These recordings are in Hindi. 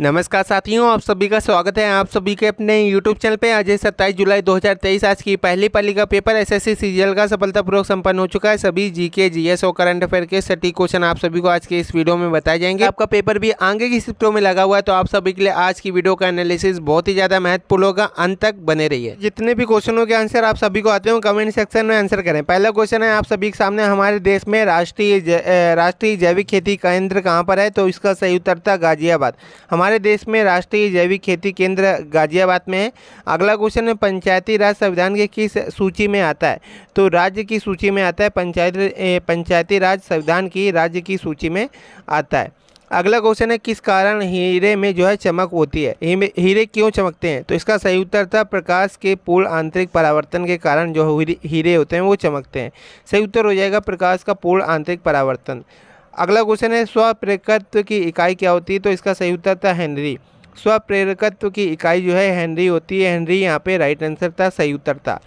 नमस्कार साथियों आप सभी का स्वागत है आप सभी के अपने YouTube चैनल पे आज 27 जुलाई 2023 आज की पहली पाली का पेपर एस सी का सफलतापूर्वक संपन्न हो चुका है सभी जीके एस और करंट अफेयर के सटीक क्वेश्चन आप सभी को आज के इस वीडियो में बताए जाएंगे आपका पेपर भी आगे की शिफ्टों में लगा हुआ है तो आप सभी के लिए आज की वीडियो का एनालिसिस बहुत ही ज्यादा महत्वपूर्ण होगा अंत तक बने रही है जितने भी क्वेश्चनों के आंसर आप सभी को आते हो कमेंट सेक्शन में आंसर करें पहला क्वेश्चन है आप सभी के सामने हमारे देश में राष्ट्रीय राष्ट्रीय जैविक खेती केंद्र कहाँ पर है तो इसका सही उत्तर था गाजियाबाद हमारे हमारे देश में राष्ट्रीय जैविक खेती केंद्र गाजियाबाद में है अगला क्वेश्चन है पंचायती राज संविधान के किस सूची में आता है तो राज्य की सूची में आता है पंचायत पंचायती राज संविधान की राज्य की सूची में आता है अगला क्वेश्चन है किस कारण हीरे में जो है चमक होती है हीरे क्यों चमकते हैं तो इसका सही उत्तर था प्रकाश के पूर्ण आंतरिक परावर्तन के कारण जो हीरे होते हैं वो चमकते हैं सही उत्तर हो जाएगा प्रकाश का पूर्ण आंतरिक परावर्तन अगला क्वेश्चन है स्वप्रेरकत्व की इकाई क्या होती है तो इसका सही उत्तर था हेनरी स्वप्रेरकत्व की इकाई जो है हेनरी होती है हेनरी यहाँ पे राइट आंसर था सही उत्तर था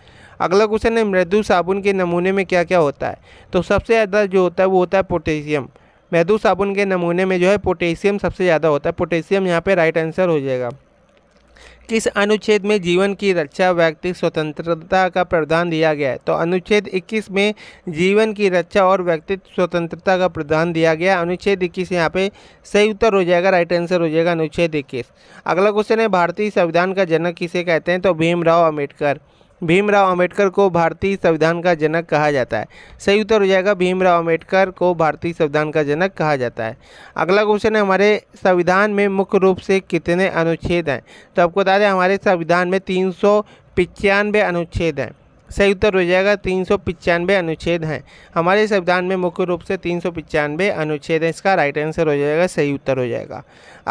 अगला क्वेश्चन है मृदु साबुन के नमूने में क्या क्या होता है तो सबसे ज़्यादा जो होता है वो होता है पोटेशियम मृदु साबुन के नमूने में जो है पोटेशियम सबसे ज़्यादा होता है पोटेशियम यहाँ पर राइट आंसर हो जाएगा किस अनुच्छेद में जीवन की रक्षा व्यक्ति स्वतंत्रता का प्रदान दिया गया है तो अनुच्छेद 21 में जीवन की रक्षा और व्यक्तित्व स्वतंत्रता का प्रदान दिया गया अनुच्छेद 21 यहाँ पे सही उत्तर हो जाएगा राइट आंसर हो जाएगा अनुच्छेद 21 अगला क्वेश्चन है भारतीय संविधान का जनक किसे कहते हैं तो भीमराव अम्बेडकर भीमराव अंबेडकर को भारतीय संविधान का जनक कहा जाता है सही उत्तर हो जाएगा भीमराव अंबेडकर को भारतीय संविधान का जनक कहा जाता है अगला क्वेश्चन है हमारे संविधान में मुख्य रूप से कितने अनुच्छेद हैं तो आपको बता दें हमारे संविधान में तीन अनुच्छेद हैं सही उत्तर हो जाएगा तीन अनुच्छेद हैं हमारे संविधान में मुख्य रूप से तीन अनुच्छेद हैं इसका राइट आंसर हो जाएगा सही उत्तर हो जाएगा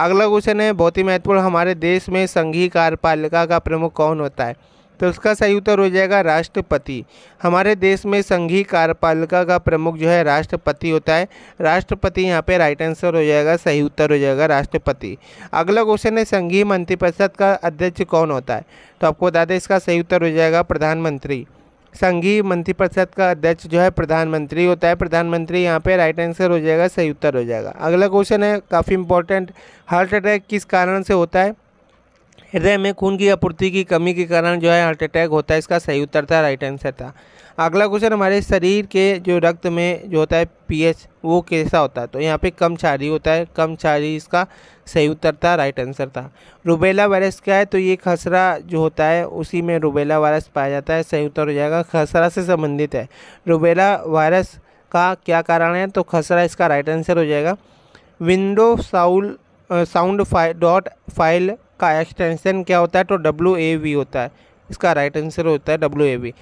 अगला क्वेश्चन है बहुत ही महत्वपूर्ण हमारे देश में संघीय कार्यपालिका का प्रमुख कौन होता है तो उसका सही उत्तर हो जाएगा राष्ट्रपति हमारे देश में संघीय कार्यपालिका का प्रमुख जो है राष्ट्रपति होता है राष्ट्रपति यहाँ पे राइट आंसर हो जाएगा सही उत्तर हो जाएगा राष्ट्रपति अगला क्वेश्चन है संघीय मंत्रिपरिषद का अध्यक्ष कौन होता है तो आपको बता दें इसका सही उत्तर हो जाएगा प्रधानमंत्री संघीय मंत्रिपरिषद का अध्यक्ष जो है प्रधानमंत्री होता है प्रधानमंत्री यहाँ पे राइट आंसर हो जाएगा सही उत्तर हो जाएगा अगला क्वेश्चन है काफ़ी इंपॉर्टेंट हार्ट अटैक किस कारण से होता है हृदय में खून की आपूर्ति की कमी के कारण जो है हार्ट अटैक होता है इसका सही उत्तर था राइट आंसर था अगला क्वेश्चन हमारे शरीर के जो रक्त में जो होता है पीएच वो कैसा होता है तो यहाँ पे कम छारी होता है कम छारी इसका सही उत्तर था राइट आंसर था रुबेला वायरस क्या है तो ये खसरा जो होता है उसी में रुबेला वायरस पाया जाता है सही उत्तर हो जाएगा खसरा से संबंधित है रुबेला वायरस का क्या कारण है तो खसरा इसका राइट आंसर हो जाएगा विंडो साउल साउंड फाइल डॉट फाइल का एक्सटेंशन क्या होता है तो डब्ल्यू ए वी होता है इसका राइट आंसर होता है W A V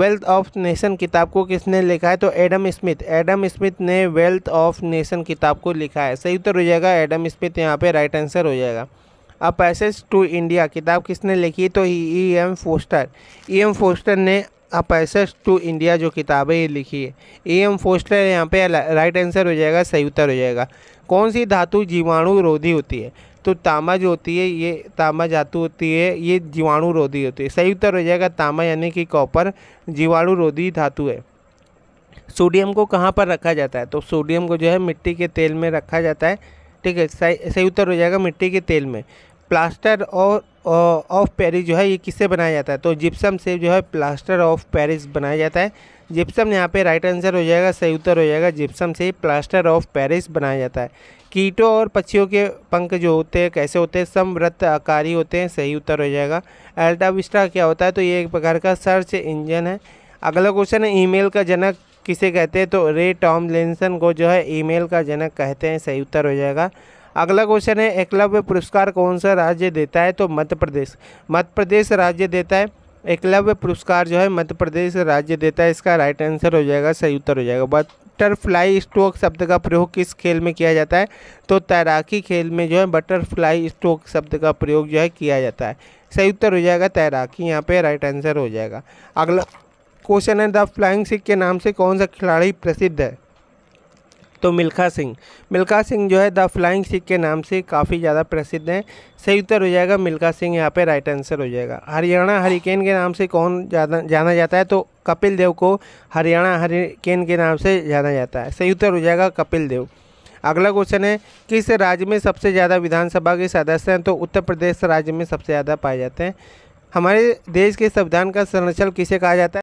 wealth of nation किताब को किसने लिखा है तो एडम स्मिथ एडम स्मिथ ने वेल्थ ऑफ नेशन किताब को लिखा है सही उत्तर हो जाएगा एडम स्मिथ यहाँ पे राइट आंसर हो जाएगा अब पैसेज टू इंडिया किताब किसने लिखी तो E M Forster E M Forster ने अ पैसेज टू इंडिया जो किताब है ये लिखी है ई एम फोस्टर यहाँ पे राइट आंसर हो जाएगा सही उत्तर हो जाएगा कौन सी धातु जीवाणु रोधी होती है तो तामा जो होती है ये तामा धातु होती है ये जीवाणु रोधी होती है सही उत्तर हो जाएगा तामा यानी कि कॉपर जीवाणु रोधी धातु है सोडियम को कहाँ पर रखा जाता है तो सोडियम को जो है मिट्टी के तेल में रखा जाता है ठीक है सही सही उत्तर हो जाएगा मिट्टी के तेल में प्लास्टर और ऑफ पेरिस जो है ये किससे बनाया जाता है तो जिप्सम से जो है प्लास्टर ऑफ पेरिस बनाया जाता है जिप्सम यहाँ पे राइट आंसर हो जाएगा सही उत्तर हो जाएगा जिप्सम से प्लास्टर ऑफ पेरिस बनाया जाता है कीटों और पक्षियों के पंख जो होते हैं कैसे होते हैं समवृत्त आकारी होते हैं सही उत्तर हो जाएगा एल्टाविस्टा क्या होता है तो ये एक प्रकार का सर्च इंजन है अगला क्वेश्चन है ईमेल का जनक किसे कहते हैं तो रे टॉम लेंसन को जो है ईमेल का जनक कहते हैं सही उत्तर हो जाएगा अगला क्वेश्चन है एकलव्य पुरस्कार कौन सा राज्य देता है तो मध्य प्रदेश मध्य प्रदेश राज्य देता है एकलव्य पुरस्कार जो है मध्य प्रदेश राज्य देता है इसका राइट आंसर हो जाएगा सही उत्तर हो जाएगा बटरफ्लाई स्ट्रोक शब्द का प्रयोग किस खेल में किया जाता है तो तैराकी खेल में जो है बटरफ्लाई स्ट्रोक शब्द का प्रयोग जो है किया जाता है सही उत्तर हो जाएगा तैराकी यहाँ पे राइट आंसर हो जाएगा अगला क्वेश्चन है द फ्लाइंग सिख के नाम से कौन सा खिलाड़ी प्रसिद्ध है तो मिल्खा सिंह मिल्खा सिंह जो है द फ्लाइंग सिख के नाम से काफ़ी ज़्यादा प्रसिद्ध हैं सही उत्तर हो जाएगा मिल्खा सिंह यहाँ पे राइट आंसर हो जाएगा हरियाणा हरिकेन के नाम से कौन जाना जाना जाता है तो कपिल देव को हरियाणा हरिकेन के नाम से जाना जाता है सही उत्तर हो जाएगा कपिल देव अगला क्वेश्चन है किस राज्य में सबसे ज़्यादा विधानसभा के सदस्य हैं तो उत्तर प्रदेश राज्य में सबसे ज़्यादा पाए जाते हैं हमारे देश के संविधान का संरक्षण किसे कहा जाता है